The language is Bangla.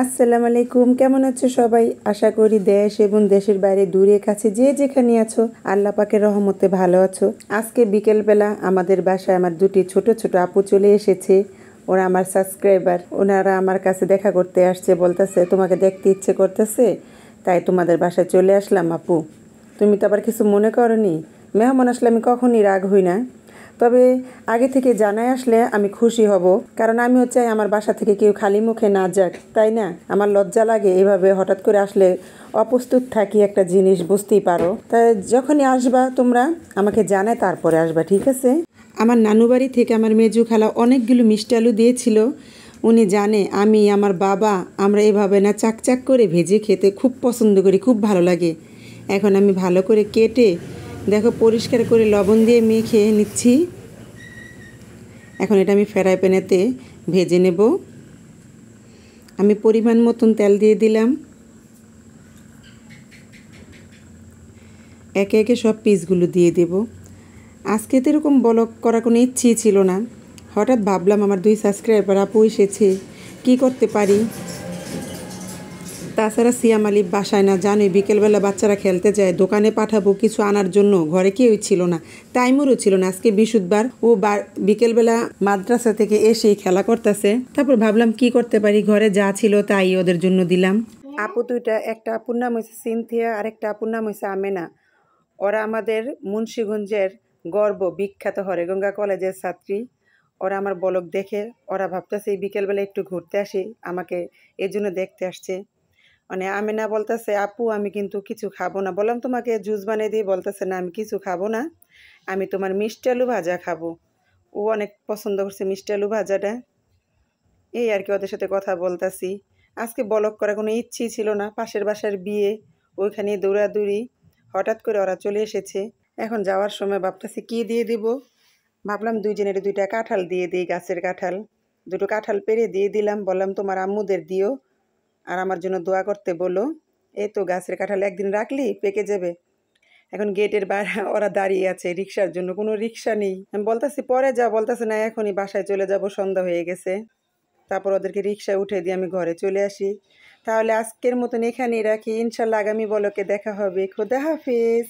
আসসালাম আলাইকুম কেমন আছো সবাই আশা করি দেশ এবং দেশের বাইরে দূরে কাছে যে যেখানে আছো আল্লাহ পাকে রহমতে ভালো আছো আজকে বিকেলবেলা আমাদের বাসায় আমার দুটি ছোট ছোট আপু চলে এসেছে ওরা আমার সাবস্ক্রাইবার ওনারা আমার কাছে দেখা করতে আসছে বলতেছে তোমাকে দেখতে ইচ্ছে করতেছে তাই তোমাদের বাসায় চলে আসলাম আপু তুমি তো আবার কিছু মনে নি মেহমান আসলে আমি কখনই রাগ হই না তবে আগে থেকে জানাই আসলে আমি খুশি হব কারণ আমিও চাই আমার বাসা থেকে কেউ খালি মুখে না যাক তাই না আমার লজ্জা লাগে এভাবে হঠাৎ করে আসলে অপ্রস্তুত থাকি একটা জিনিস বুঝতেই পারো তাই যখনই আসবা তোমরা আমাকে জানায় তারপরে আসবা ঠিক আছে আমার নানুবাড়ি থেকে আমার মেজু খালা অনেকগুলো মিষ্টি আলু দিয়েছিল উনি জানে আমি আমার বাবা আমরা এভাবে না চাকচাক করে ভেজে খেতে খুব পছন্দ করি খুব ভালো লাগে এখন আমি ভালো করে কেটে দেখো পরিষ্কার করে লবণ দিয়ে মেখে নিচ্ছি এখন এটা আমি ফ্রাই প্যানেতে ভেজে নেব আমি পরিমাণ মতন তেল দিয়ে দিলাম একে একে সব পিসগুলো দিয়ে দেব আজকে তো এরকম ব্লক করার কোনো ইচ্ছেই ছিল না হঠাৎ ভাবলাম আমার দুই সাবস্ক্রাইবার আপু এসেছে কি করতে পারি তাছাড়া সিয়াম আলী বাসায় না জানোই বিকেলবেলা বাচ্চারা খেলতে যায় দোকানে পাঠাবো কিছু আনার জন্য ঘরে কেউই ছিল না টাইমেরও ছিল না আজকে বিশুধবার ও বিকেলবেলা মাদ্রাসা থেকে এসেই খেলা করতেছে তারপর ভাবলাম কি করতে পারি ঘরে যা ছিল তাই ওদের জন্য দিলাম আপু দুইটা একটা আপুর নাম হয়েছে সিনথিয়া আর একটা আপুর নাম হয়েছে আমেনা ওরা আমাদের মুন্সীগঞ্জের গর্ব বিখ্যাত হরেগঙ্গা কলেজের ছাত্রী ওরা আমার বলক দেখে ওরা ভাবতেছে বিকেলবেলা একটু ঘুরতে আসি আমাকে এর জন্য দেখতে আসছে মানে আমিনা বলতেছে আপু আমি কিন্তু কিছু খাবো না বললাম তোমাকে জুস বানিয়ে দিয়ে বলতেছে না আমি কিছু খাবো না আমি তোমার মিষ্টি আলু ভাজা খাবো ও অনেক পছন্দ করছে মিষ্টি আলু ভাজাটা এই আর কি ওদের সাথে কথা বলতাছি আজকে বলক করার কোনো ইচ্ছেই ছিল না পাশের বাসার বিয়ে ওইখানে দৌড়াদৌড়ি হঠাৎ করে ওরা চলে এসেছে এখন যাওয়ার সময় ভাবতেছি কি দিয়ে দিব ভাবলাম দুইজনের দুইটা কাঁঠাল দিয়ে দিই গাছের কাঁঠাল দুটো কাঁঠাল পেরে দিয়ে দিলাম বললাম তোমার আম্মুদের দিও আর আমার জন্য দোয়া করতে বলো এই তো গাছের কাঁঠাল একদিন রাখলি পেকে যাবে এখন গেটের বাইরে ওরা দাঁড়িয়ে আছে রিক্সার জন্য কোনো রিক্সা নেই আমি বলতেছি পরে যা বলতেছে না এখনই বাসায় চলে যাব সন্ধ্যা হয়ে গেছে তারপর ওদেরকে রিক্সায় উঠে দিয়ে আমি ঘরে চলে আসি তাহলে আজকের মতন এখানেই রাখি ইনশাল্লাহ আগামী বলকে দেখা হবে খোদা হাফিজ